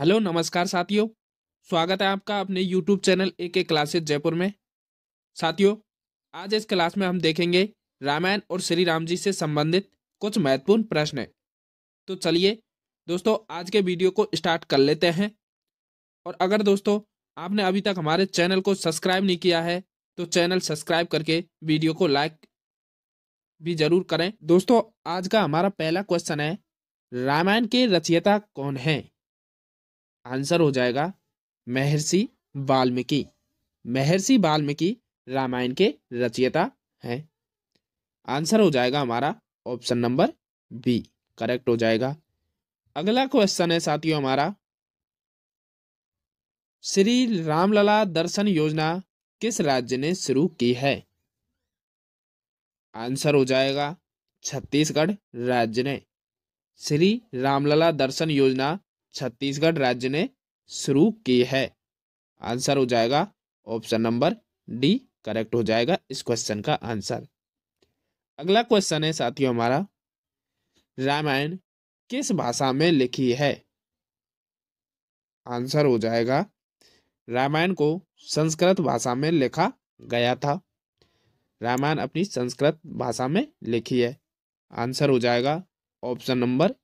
hello नमस्कार साथियों स्वागत है आपका अपने यूट्यूब चैनल ए के क्लासेज जयपुर में साथियों आज इस क्लास में हम देखेंगे रामायण और श्री राम जी से संबंधित कुछ महत्वपूर्ण प्रश्न तो चलिए दोस्तों आज के वीडियो को स्टार्ट कर लेते हैं और अगर दोस्तों आपने अभी तक हमारे चैनल को सब्सक्राइब नहीं किया है तो चैनल सब्सक्राइब करके वीडियो को लाइक भी जरूर करें दोस्तों आज का हमारा पहला क्वेश्चन है रामायण के रचयिता कौन है आंसर हो जाएगा महर्षि वाल्मीकि महर्षि वाल्मीकि रामायण के रचयिता हैं आंसर हो जाएगा हमारा ऑप्शन नंबर बी करेक्ट हो जाएगा अगला क्वेश्चन है साथियों हमारा श्री रामलला दर्शन योजना किस राज्य ने शुरू की है आंसर हो जाएगा छत्तीसगढ़ राज्य ने श्री रामलला दर्शन योजना छत्तीसगढ़ राज्य ने शुरू की है आंसर हो जाएगा ऑप्शन नंबर डी करेक्ट हो जाएगा इस क्वेश्चन का आंसर अगला क्वेश्चन है साथियों हमारा रामायण किस भाषा में लिखी है आंसर हो जाएगा रामायण को संस्कृत भाषा में लिखा गया था रामायण अपनी संस्कृत भाषा में लिखी है आंसर हो जाएगा ऑप्शन नंबर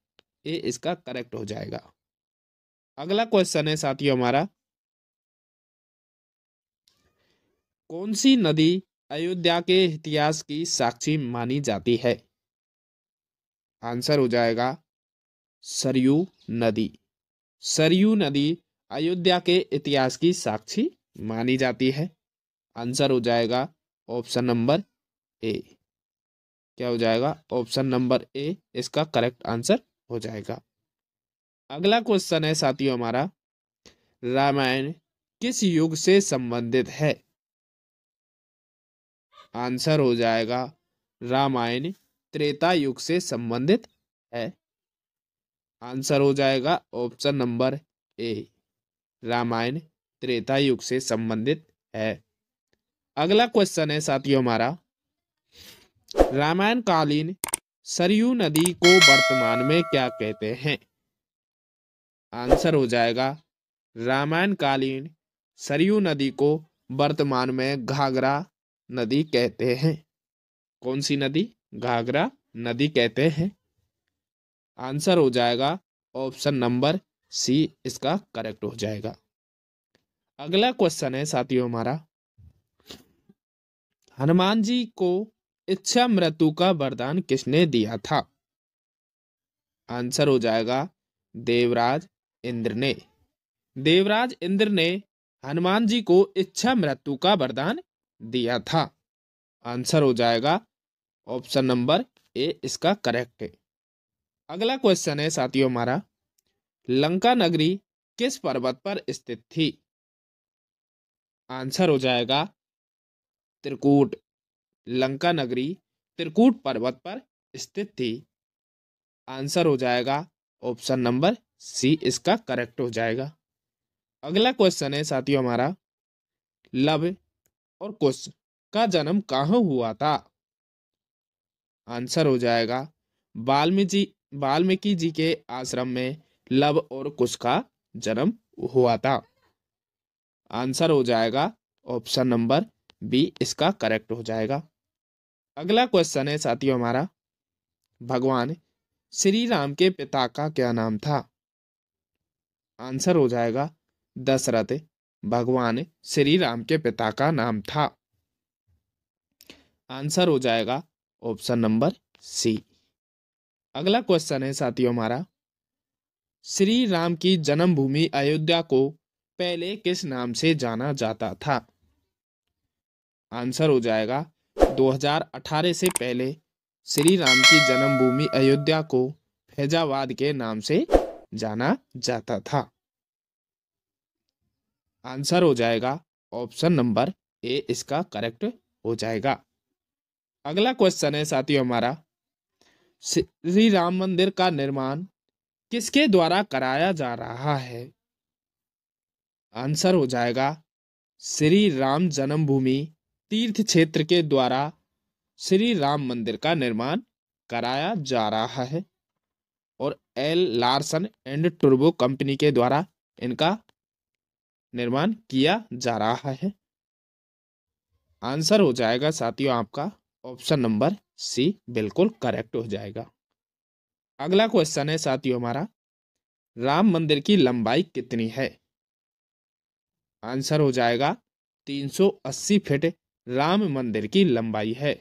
ए इसका करेक्ट हो जाएगा अगला क्वेश्चन है साथियों हमारा कौन सी नदी अयोध्या के इतिहास की साक्षी मानी जाती है आंसर हो जाएगा सरयू नदी सरयू नदी अयोध्या के इतिहास की साक्षी मानी जाती है आंसर हो जाएगा ऑप्शन नंबर ए क्या हो जाएगा ऑप्शन नंबर ए इसका करेक्ट आंसर हो जाएगा अगला क्वेश्चन है साथियों हमारा रामायण किस युग से संबंधित है आंसर हो जाएगा रामायण त्रेता युग से संबंधित है आंसर हो जाएगा option number A Ramayan Treta Yug से संबंधित है अगला क्वेश्चन है साथियों हमारा रामायण कालीन सरयू नदी को वर्तमान में क्या कहते हैं आंसर हो जाएगा रामायण कालीन सरयू नदी को वर्तमान में घाघरा नदी कहते हैं कौन सी नदी घाघरा नदी कहते हैं आंसर हो जाएगा ऑप्शन नंबर सी इसका करेक्ट हो जाएगा अगला क्वेश्चन है साथियों हमारा हनुमान जी को इच्छा मृत्यु का वरदान किसने दिया था आंसर हो जाएगा देवराज इंद्र ने देवराज इंद्र ने हनुमान जी को इच्छा मृत्यु का वरदान दिया था आंसर हो जाएगा ऑप्शन नंबर ए इसका करेक्ट है अगला क्वेश्चन है साथियों हमारा लंका नगरी किस पर्वत पर स्थित थी आंसर हो जाएगा त्रिकूट लंका नगरी त्रिकूट पर्वत पर स्थित थी आंसर हो जाएगा ऑप्शन नंबर सी इसका करेक्ट हो जाएगा अगला क्वेश्चन है साथियों हमारा लव और कुश का जन्म कहाँ हुआ था आंसर हो जाएगा वाल्मीकि वाल्मीकि जी के आश्रम में लव और कुश का जन्म हुआ था आंसर हो जाएगा ऑप्शन नंबर बी इसका करेक्ट हो जाएगा अगला क्वेश्चन है साथियों हमारा भगवान श्री राम के पिता का क्या नाम था आंसर हो जाएगा दशरथ भगवान श्री राम के पिता का नाम था आंसर हो जाएगा ऑप्शन नंबर सी अगला क्वेश्चन है साथियों हमारा श्री राम की जन्मभूमि अयोध्या को पहले किस नाम से जाना जाता था आंसर हो जाएगा 2018 से पहले श्री राम की जन्मभूमि अयोध्या को फैजाबाद के नाम से जाना जाता था आंसर हो जाएगा ऑप्शन नंबर ए इसका करेक्ट हो जाएगा अगला क्वेश्चन है साथियों हमारा श्री राम मंदिर का निर्माण किसके द्वारा कराया जा रहा है आंसर हो जाएगा श्री राम जन्मभूमि तीर्थ क्षेत्र के द्वारा श्री राम मंदिर का निर्माण कराया जा रहा है और एल लार्सन एंड टर्बो कंपनी के द्वारा इनका निर्माण किया जा रहा है आंसर हो जाएगा साथियों आपका ऑप्शन नंबर सी बिल्कुल करेक्ट हो जाएगा अगला क्वेश्चन है साथियों हमारा राम मंदिर की लंबाई कितनी है आंसर हो जाएगा 380 फीट राम मंदिर की लंबाई है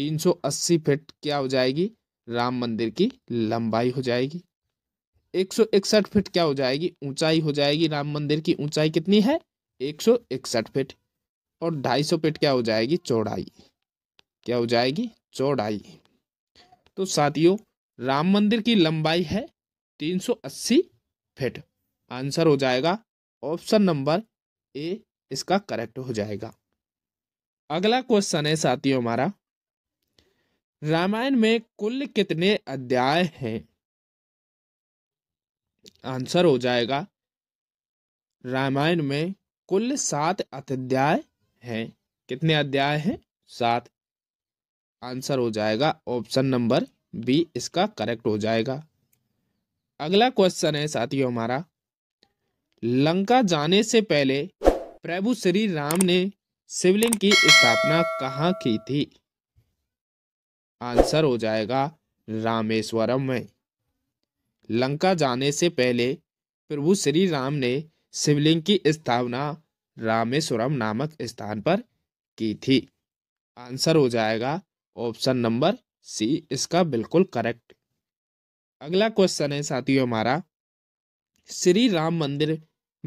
380 फीट क्या हो जाएगी राम मंदिर की लंबाई हो जाएगी एक सौ इकसठ फिट क्या हो जाएगी ऊंचाई हो जाएगी राम मंदिर की ऊंचाई कितनी है एक सौ इकसठ फिट और ढाई सौ फिट क्या हो जाएगी चौड़ाई क्या हो जाएगी चौड़ाई तो साथियों राम मंदिर की लंबाई है तीन सौ अस्सी फिट आंसर हो जाएगा ऑप्शन नंबर ए इसका करेक्ट हो जाएगा अगला क्वेश्चन है साथियों हमारा रामायण में कुल कितने अध्याय हैं आंसर हो जाएगा रामायण में कुल सात अध्याय हैं कितने अध्याय हैं सात आंसर हो जाएगा ऑप्शन नंबर बी इसका करेक्ट हो जाएगा अगला क्वेश्चन है साथियों हमारा लंका जाने से पहले प्रभु श्री राम ने शिवलिंग की स्थापना कहाँ की थी आंसर हो जाएगा रामेश्वरम में लंका जाने से पहले प्रभु श्री राम ने शिवलिंग की स्थापना रामेश्वरम नामक स्थान पर की थी आंसर हो जाएगा ऑप्शन नंबर सी इसका बिल्कुल करेक्ट अगला क्वेश्चन है साथियों हमारा श्री राम मंदिर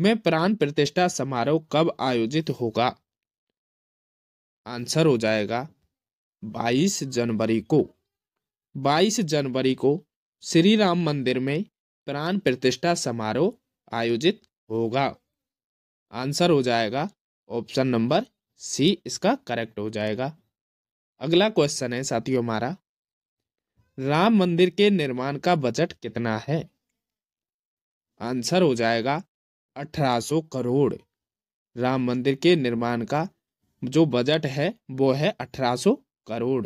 में प्राण प्रतिष्ठा समारोह कब आयोजित होगा आंसर हो जाएगा बाईस जनवरी को बाईस जनवरी को श्री राम मंदिर में प्राण प्रतिष्ठा समारोह आयोजित होगा आंसर हो जाएगा ऑप्शन नंबर सी इसका करेक्ट हो जाएगा अगला क्वेश्चन है साथियों हमारा राम मंदिर के निर्माण का बजट कितना है आंसर हो जाएगा 1800 करोड़ राम मंदिर के निर्माण का जो बजट है वो है 1800 करोड़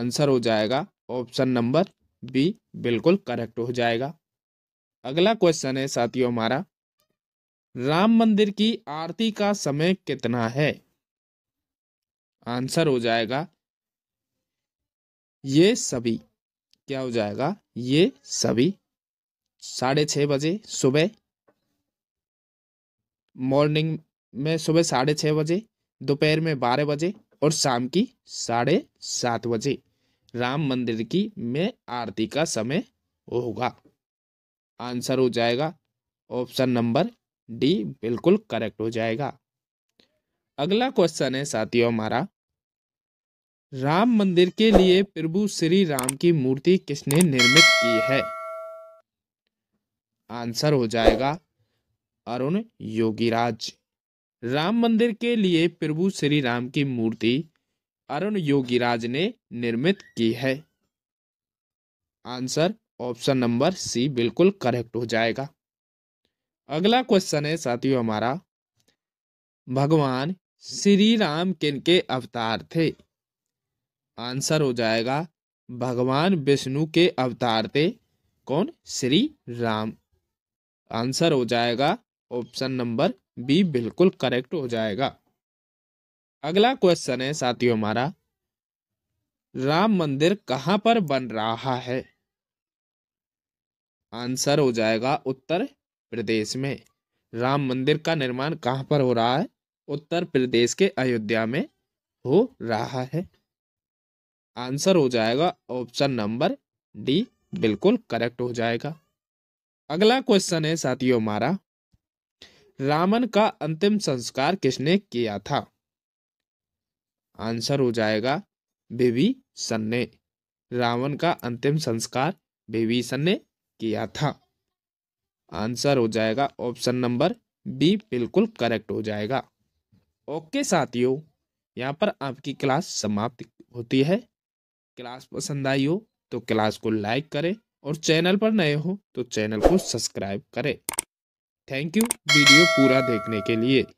आंसर हो जाएगा ऑप्शन नंबर बी बिल्कुल करेक्ट हो जाएगा अगला क्वेश्चन है साथियों हमारा राम मंदिर की आरती का समय कितना है आंसर हो जाएगा ये सभी क्या हो जाएगा ये सभी साढ़े छह बजे सुबह मॉर्निंग में सुबह साढ़े छह बजे दोपहर में बारह बजे और शाम की साढ़े सात बजे राम मंदिर की में आरती का समय होगा आंसर हो जाएगा ऑप्शन नंबर डी बिल्कुल करेक्ट हो जाएगा अगला क्वेश्चन है साथियों हमारा राम मंदिर के लिए प्रभु श्री राम की मूर्ति किसने निर्मित की है आंसर हो जाएगा अरुण योगीराज राम मंदिर के लिए प्रभु श्री राम की मूर्ति अरुण योगीराज ने निर्मित की है आंसर ऑप्शन नंबर सी बिल्कुल करेक्ट हो जाएगा अगला क्वेश्चन है साथियों हमारा भगवान श्री राम किन के अवतार थे आंसर हो जाएगा भगवान विष्णु के अवतार थे कौन श्री राम आंसर हो जाएगा ऑप्शन नंबर बी बिल्कुल करेक्ट हो जाएगा अगला क्वेश्चन है साथियों हमारा राम मंदिर कहां पर बन रहा है आंसर हो जाएगा उत्तर प्रदेश में राम मंदिर का निर्माण कहां पर हो रहा है उत्तर प्रदेश के अयोध्या में हो रहा है आंसर हो जाएगा ऑप्शन नंबर डी बिल्कुल करेक्ट हो जाएगा अगला क्वेश्चन है साथियों हमारा रामन का अंतिम संस्कार किसने किया था आंसर हो जाएगा बेबीसन ने रावण का अंतिम संस्कार बेबीसन ने किया था आंसर हो जाएगा ऑप्शन नंबर बी बिल्कुल करेक्ट हो जाएगा ओके साथियों यहाँ पर आपकी क्लास समाप्त होती है क्लास पसंद आई हो तो क्लास को लाइक करें और चैनल पर नए हो तो चैनल को सब्सक्राइब करें थैंक यू वीडियो पूरा देखने के लिए